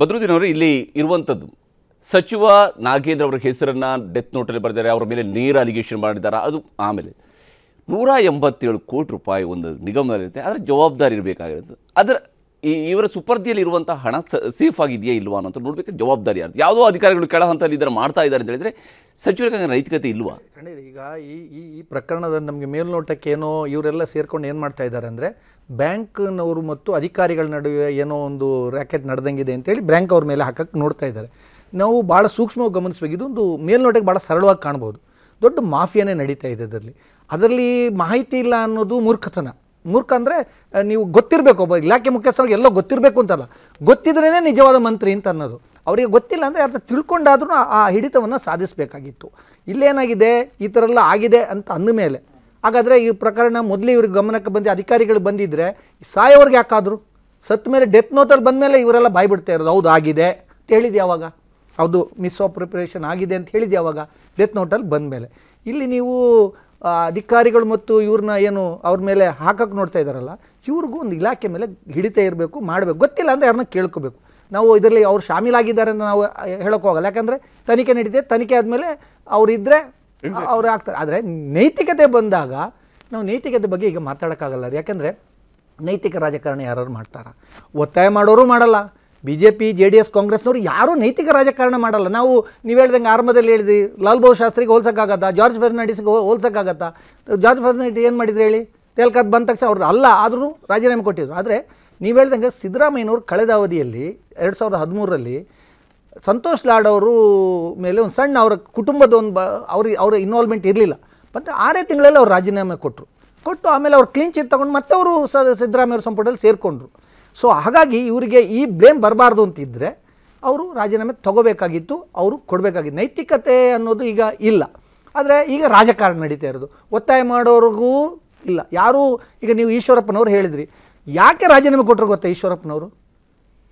ಬದ್ರುದ್ದೀನ್ ಅವರು ಇಲ್ಲಿ ಇರುವಂಥದ್ದು ಸಚಿವ ನಾಗೇಂದ್ರ ಅವರ ಹೆಸರನ್ನು ಡೆತ್ ನೋಟಲ್ಲಿ ಬರೆದಿದ್ದಾರೆ ಅವರ ಮೇಲೆ ನೇರ ಅಲಿಗೇಷನ್ ಮಾಡಿದ್ದಾರೆ ಅದು ಆಮೇಲೆ ನೂರ ಎಂಬತ್ತೇಳು ಕೋಟಿ ರೂಪಾಯಿ ಒಂದು ನಿಗಮದಲ್ಲಿರುತ್ತೆ ಅದರ ಜವಾಬ್ದಾರಿ ಇರಬೇಕಾಗಿರುತ್ತೆ ಅದರ ಈ ಇವರ ಸುಪರ್ದಿಯಲ್ಲಿ ಇರುವಂಥ ಹಣ ಸೇಫ್ ಆಗಿದೆಯಾ ಇಲ್ವಾ ಅಂತ ನೋಡಬೇಕು ಜವಾಬ್ದಾರಿ ಯಾರು ಯಾವುದೋ ಅಧಿಕಾರಿಗಳು ಕೆಳ ಹಂತದಲ್ಲಿ ಇದರ ಮಾಡ್ತಾ ಇದ್ದಾರೆ ಅಂತ ಹೇಳಿದ್ರೆ ಸಚಿವರಿಗೆ ನೈತಿಕತೆ ಇಲ್ವಾ ಈಗ ಈ ಈ ಪ್ರಕರಣದ ನಮಗೆ ಮೇಲ್ನೋಟಕ್ಕೆ ಏನೋ ಇವರೆಲ್ಲ ಸೇರ್ಕೊಂಡು ಏನು ಮಾಡ್ತಾ ಇದ್ದಾರೆ ಅಂದರೆ ಬ್ಯಾಂಕ್ನವರು ಮತ್ತು ಅಧಿಕಾರಿಗಳ ನಡುವೆ ಏನೋ ಒಂದು ರ್ಯಾಕೆಟ್ ನಡೆದಂಗಿದೆ ಅಂತೇಳಿ ಬ್ಯಾಂಕ್ ಅವ್ರ ಮೇಲೆ ಹಾಕಕ್ಕೆ ನೋಡ್ತಾ ಇದ್ದಾರೆ ನಾವು ಭಾಳ ಸೂಕ್ಷ್ಮವಾಗಿ ಗಮನಿಸಬೇಕು ಇದೊಂದು ಮೇಲ್ನೋಟಕ್ಕೆ ಭಾಳ ಸರಳವಾಗಿ ಕಾಣ್ಬೋದು ದೊಡ್ಡ ಮಾಫಿಯಾನೇ ನಡೀತಾ ಇದೆ ಅದರಲ್ಲಿ ಅದರಲ್ಲಿ ಮಾಹಿತಿ ಇಲ್ಲ ಅನ್ನೋದು ಮೂರ್ಖತನ ಮೂರ್ಖ ಅಂದರೆ ನೀವು ಗೊತ್ತಿರಬೇಕು ಒಬ್ಬ ಇಲಾಖೆ ಮುಖ್ಯಸ್ಥರಿಗೆ ಎಲ್ಲೋ ಗೊತ್ತಿರಬೇಕು ಅಂತಲ್ಲ ಗೊತ್ತಿದ್ರೇ ನಿಜವಾದ ಮಂತ್ರಿ ಅಂತ ಅನ್ನೋದು ಅವರಿಗೆ ಗೊತ್ತಿಲ್ಲ ಅಂದರೆ ಅರ್ಥ ತಿಳ್ಕೊಂಡಾದ್ರೂ ಆ ಹಿಡಿತವನ್ನು ಸಾಧಿಸಬೇಕಾಗಿತ್ತು ಇಲ್ಲೇನಾಗಿದೆ ಈ ಥರ ಎಲ್ಲ ಆಗಿದೆ ಅಂತ ಅಂದಮೇಲೆ ಹಾಗಾದರೆ ಈ ಪ್ರಕರಣ ಮೊದಲು ಇವ್ರಿಗೆ ಗಮನಕ್ಕೆ ಬಂದು ಅಧಿಕಾರಿಗಳು ಬಂದಿದ್ದರೆ ಸಾಯೋರ್ಗೆ ಹಾಕಾದ್ರು ಸತ್ತ ಮೇಲೆ ಡೆತ್ ನೋಟಲ್ಲಿ ಬಂದ ಮೇಲೆ ಇವರೆಲ್ಲ ಬಾಯ್ಬಿಡ್ತಾ ಇರೋದು ಹೌದು ಆಗಿದೆ ಅಂತ ಹೇಳಿದ್ದು ಯಾವಾಗ ಹೌದು ಮಿಸ್ ಆಫ್ ಆಗಿದೆ ಅಂತ ಹೇಳಿದ್ದು ಯಾವಾಗ ಡೆತ್ ನೋಟಲ್ಲಿ ಬಂದ ಮೇಲೆ ಇಲ್ಲಿ ನೀವು ಅಧಿಕಾರಿಗಳು ಮತ್ತು ಇವ್ರನ್ನ ಏನು ಅವ್ರ ಮೇಲೆ ಹಾಕಕ್ಕೆ ನೋಡ್ತಾ ಇದ್ದಾರಲ್ಲ ಇವ್ರಿಗೂ ಒಂದು ಇಲಾಖೆ ಮೇಲೆ ಹಿಡಿತ ಇರಬೇಕು ಮಾಡಬೇಕು ಗೊತ್ತಿಲ್ಲ ಅಂದರೆ ಯಾರನ್ನ ಕೇಳ್ಕೋಬೇಕು ನಾವು ಇದರಲ್ಲಿ ಅವ್ರು ಶಾಮೀಲಾಗಿದ್ದಾರೆ ಅಂತ ನಾವು ಹೇಳೋಕ್ಕೋಗಲ್ಲ ಹೋಗಲ್ಲ ಯಾಕಂದರೆ ತನಿಖೆ ನಡೀತೆ ತನಿಖೆ ಆದಮೇಲೆ ಅವರಿದ್ದರೆ ಅವ್ರು ಆಗ್ತಾರೆ ಆದರೆ ನೈತಿಕತೆ ಬಂದಾಗ ನಾವು ನೈತಿಕತೆ ಬಗ್ಗೆ ಈಗ ಮಾತಾಡೋಕ್ಕಾಗಲ್ಲ ರೀ ಯಾಕೆಂದರೆ ನೈತಿಕ ರಾಜಕಾರಣ ಯಾರು ಮಾಡ್ತಾರೆ ಒತ್ತಾಯ ಮಾಡೋರು ಮಾಡಲ್ಲ B J P J D S ಕಾಂಗ್ರೆಸ್ನವರು ಯಾರೂ ನೈತಿಕ ರಾಜಕಾರಣ ಮಾಡಲ್ಲ ನಾವು ನೀವು ಹೇಳ್ದಂಗೆ ಆರಂಭದಲ್ಲಿ ಹೇಳಿದ್ರಿ ಲಾಲ್ ಬಹದ್ದೂರ್ ಶಾಸ್ತ್ರಿಗೆ ಹೋಲ್ಸೋಕ್ಕಾಗತ್ತಾ ಜಾರ್ಜ್ ಫರ್ನಾಂಡಿಸ್ಗೆ ಹೋಲ್ಸೋಕ್ಕಾಗತ್ತಾ ಜಾರ್ಜ್ ಫರ್ನಾಂಡಿಸ್ ಏನು ಮಾಡಿದ್ರು ಹೇಳಿ ತೇಲ್ಕಾದ್ ಬಂದ ತಕ್ಷಣ ಅವ್ರದ್ದು ಅಲ್ಲ ಆದರೂ ರಾಜೀನಾಮೆ ಕೊಟ್ಟಿದ್ರು ಆದರೆ ನೀವು ಹೇಳ್ದಂಗೆ ಸಿದ್ದರಾಮಯ್ಯನವರು ಕಳೆದ ಅವಧಿಯಲ್ಲಿ ಎರಡು ಸಾವಿರದ ಹದಿಮೂರರಲ್ಲಿ ಸಂತೋಷ್ ಲಾಡ್ ಅವರು ಮೇಲೆ ಒಂದು ಸಣ್ಣ ಅವರ ಕುಟುಂಬದ ಒಂದು ಬ ಅವ್ರಿಗೆ ಅವರ ಇನ್ವಾಲ್ವ್ಮೆಂಟ್ ಇರಲಿಲ್ಲ ಮತ್ತು ಆರೇ ತಿಂಗಳಲ್ಲಿ ಅವ್ರು ರಾಜೀನಾಮೆ ಕೊಟ್ಟರು ಕೊಟ್ಟು ಆಮೇಲೆ ಅವ್ರು ಕ್ಲೀನ್ ಚಿಟ್ ತೊಗೊಂಡು ಮತ್ತೆ ಅವರು ಸಿದ್ದರಾಮಯ್ಯವ್ರ ಸಂಪುಟದಲ್ಲಿ ಸೇರಿಕೊಂಡ್ರು ಸೊ ಹಾಗಾಗಿ ಇವರಿಗೆ ಈ ಬ್ಲೇಮ್ ಬರಬಾರ್ದು ಅಂತಿದ್ದರೆ ಅವರು ರಾಜೀನಾಮೆ ತಗೋಬೇಕಾಗಿತ್ತು ಅವರು ಕೊಡಬೇಕಾಗಿತ್ತು ನೈತಿಕತೆ ಅನ್ನೋದು ಈಗ ಇಲ್ಲ ಆದರೆ ಈಗ ರಾಜಕಾರಣ ನಡೀತಾ ಇರೋದು ಒತ್ತಾಯ ಮಾಡೋರಿಗೂ ಇಲ್ಲ ಯಾರೂ ಈಗ ನೀವು ಈಶ್ವರಪ್ಪನವ್ರು ಹೇಳಿದ್ರಿ ಯಾಕೆ ರಾಜೀನಾಮೆ ಕೊಟ್ಟರು ಗೊತ್ತಾ ಈಶ್ವರಪ್ಪನವರು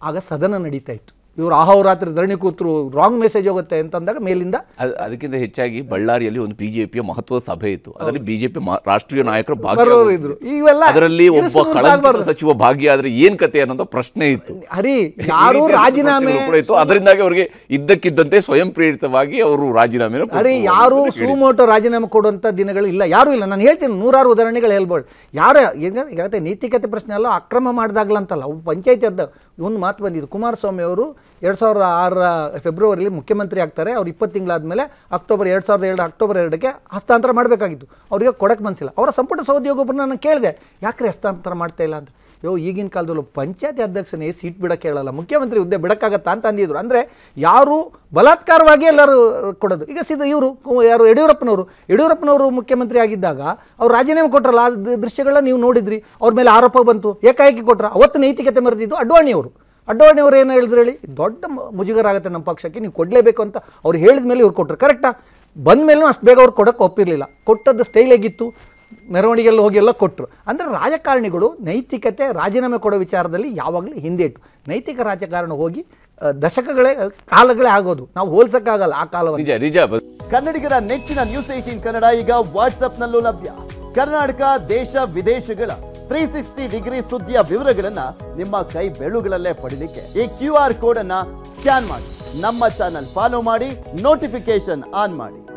ಆಗ ಸದನ ನಡೀತಾ ಇತ್ತು ಇವರು ಆಹೋರಾತ್ರಿ ಧರಣಿ ಕೂತರು ರಾಂಗ್ ಮೆಸೇಜ್ ಹೋಗುತ್ತೆ ಅಂತಂದಾಗ ಮೇಲಿಂದ ಅದಕ್ಕಿಂತ ಹೆಚ್ಚಾಗಿ ಬಳ್ಳಾರಿಯಲ್ಲಿ ಒಂದು ಬಿಜೆಪಿಯ ಮಹತ್ವದ ಸಭೆ ಇತ್ತು ಅದರಲ್ಲಿ ಬಿಜೆಪಿ ರಾಷ್ಟ್ರೀಯ ನಾಯಕರು ಭಾಗಿಯಾಗಿದ್ರು ಇವೆಲ್ಲ ಅದರಲ್ಲಿ ಒಬ್ಬ ಸಚಿವ ಭಾಗಿಯಾದ್ರೆ ಏನ್ ಕತೆ ಅನ್ನೋದು ಪ್ರಶ್ನೆ ಇತ್ತು ಹರಿ ಯಾರು ರಾಜೀನಾಮೆ ಇತ್ತು ಅದರಿಂದಾಗಿ ಅವರಿಗೆ ಇದ್ದಕ್ಕಿದ್ದಂತೆ ಸ್ವಯಂ ಪ್ರೇರಿತವಾಗಿ ಅವರು ರಾಜೀನಾಮೆ ಅರೆ ಯಾರು ಸುಮೋಟೋ ರಾಜೀನಾಮೆ ಕೊಡುವಂತ ದಿನಗಳು ಇಲ್ಲ ಯಾರು ಇಲ್ಲ ನಾನು ಹೇಳ್ತೀನಿ ನೂರಾರು ಉದಾಹರಣೆಗಳು ಹೇಳ್ಬೋದು ಯಾರು ಈಗ ನೀತಿಕತೆ ಪ್ರಶ್ನೆ ಅಲ್ಲ ಅಕ್ರಮ ಮಾಡ್ದಾಗ್ಲಂತಲ್ಲ ಅವು ಪಂಚಾಯತಿ ಅದ ಒಂದು ಮಾತು ಬಂದಿದ್ದು ಕುಮಾರಸ್ವಾಮಿ ಅವರು ಎರಡು ಸಾವಿರದ ಆರರ ಫೆಬ್ರವರಿಲಿ ಮುಖ್ಯಮಂತ್ರಿ ಆಗ್ತಾರೆ ಅವ್ರು ಇಪ್ಪತ್ತು ತಿಂಗಳಾದ ಮೇಲೆ ಅಕ್ಟೋಬರ್ ಎರಡು ಸಾವಿರದ ಎರಡು ಅಕ್ಟೋಬರ್ ಎರಡಕ್ಕೆ ಹಸ್ತಾಂತರ ಮಾಡಬೇಕಾಗಿತ್ತು ಅವರಿಗೆ ಕೊಡಕ್ಕೆ ಮನಸ್ಸಿಲ್ಲ ಅವರ ಸಂಪುಟ ಒಬ್ಬರನ್ನ ನಾನು ಕೇಳಿದೆ ಯಾಕ್ರೆ ಹಸ್ತಾಂತರ ಮಾಡ್ತಾ ಇಲ್ಲ ಅಂತ ಅಯ್ಯೋ ಈಗಿನ ಕಾಲದಲ್ಲೂ ಪಂಚಾಯತಿ ಅಧ್ಯಕ್ಷನೇ ಸೀಟ್ ಬಿಡಕ್ಕೆ ಹೇಳಲ್ಲ ಮುಖ್ಯಮಂತ್ರಿ ಹುದ್ದೆ ಬಿಡೋಕ್ಕಾಗತ್ತಾ ಅಂತ ಅಂದಿದ್ರು ಅಂದರೆ ಯಾರು ಬಲಾತ್ಕಾರವಾಗಿ ಎಲ್ಲರೂ ಕೊಡೋದು ಈಗ ಸೀದಾ ಇವರು ಯಾರು ಯಡಿಯೂರಪ್ಪನವರು ಯಡಿಯೂರಪ್ಪನವರು ಮುಖ್ಯಮಂತ್ರಿ ಆಗಿದ್ದಾಗ ಅವ್ರು ರಾಜೀನಾಮೆ ಕೊಟ್ಟರಲ್ಲ ಆ ದೃಶ್ಯಗಳನ್ನ ನೀವು ನೋಡಿದ್ರಿ ಅವ್ರ ಮೇಲೆ ಆರೋಪ ಬಂತು ಏಕಾಏಕಿ ಕೊಟ್ಟರು ಅವತ್ತು ನೈತಿಕತೆ ಮರೆದಿದ್ದು ಅಡ್ವಾಣಿಯವರು ಅಡ್ವಾಣಿಯವರು ಏನು ಹೇಳಿದ್ರು ಹೇಳಿ ದೊಡ್ಡ ಮುಜುಗರ ಆಗುತ್ತೆ ನಮ್ಮ ಪಕ್ಷಕ್ಕೆ ನೀವು ಕೊಡಲೇಬೇಕು ಅಂತ ಅವ್ರು ಹೇಳಿದ ಮೇಲೆ ಇವ್ರು ಕೊಟ್ಟರು ಕರೆಕ್ಟಾ ಬಂದ ಮೇಲೂ ಅಷ್ಟು ಬೇಗ ಅವ್ರು ಕೊಡೋಕ್ಕೆ ಒಪ್ಪಿರಲಿಲ್ಲ ಕೊಟ್ಟದ್ದು ಸ್ಟೈಲ್ ಹೇಗಿತ್ತು ಮೆರವಣಿಗೆಯಲ್ಲಿ ಹೋಗಿ ಎಲ್ಲ ಕೊಟ್ಟರು ಅಂದರೆ ರಾಜಕಾರಣಿಗಳು ನೈತಿಕತೆ ರಾಜೀನಾಮೆ ಕೊಡೋ ವಿಚಾರದಲ್ಲಿ ಯಾವಾಗಲೂ ಹಿಂದೆ ನೈತಿಕ ರಾಜಕಾರಣ ಹೋಗಿ ದಶಕಗಳೇ ಕಾಲಗಳೇ ಆಗೋದು ನಾವು ಹೋಲ್ಸಕ್ಕಾಗಲ್ಲ ಆ ಕಾಲವನ್ನು ಕನ್ನಡಿಗರ ನೆಚ್ಚಿನ ನ್ಯೂಸ್ ಏಟೀನ್ ಕನ್ನಡ ಈಗ ವಾಟ್ಸ್ಆಪ್ನಲ್ಲೂ ಲಭ್ಯ ಕರ್ನಾಟಕ ದೇಶ ವಿದೇಶಗಳ ತ್ರೀ ಸಿಕ್ಸ್ಟಿ ಡಿಗ್ರಿ ಸುದ್ದಿಯ ವಿವರಗಳನ್ನ ನಿಮ್ಮ ಕೈ ಬೆಳುಗಳಲ್ಲೇ ಪಡೀಲಿಕ್ಕೆ ಈ ಕ್ಯೂ ಆರ್ ಕೋಡ್ ಅನ್ನ ಸ್ಕ್ಯಾನ್ ಮಾಡಿ ನಮ್ಮ ಚಾನಲ್ ಫಾಲೋ ಮಾಡಿ ನೋಟಿಫಿಕೇಶನ್ ಆನ್ ಮಾಡಿ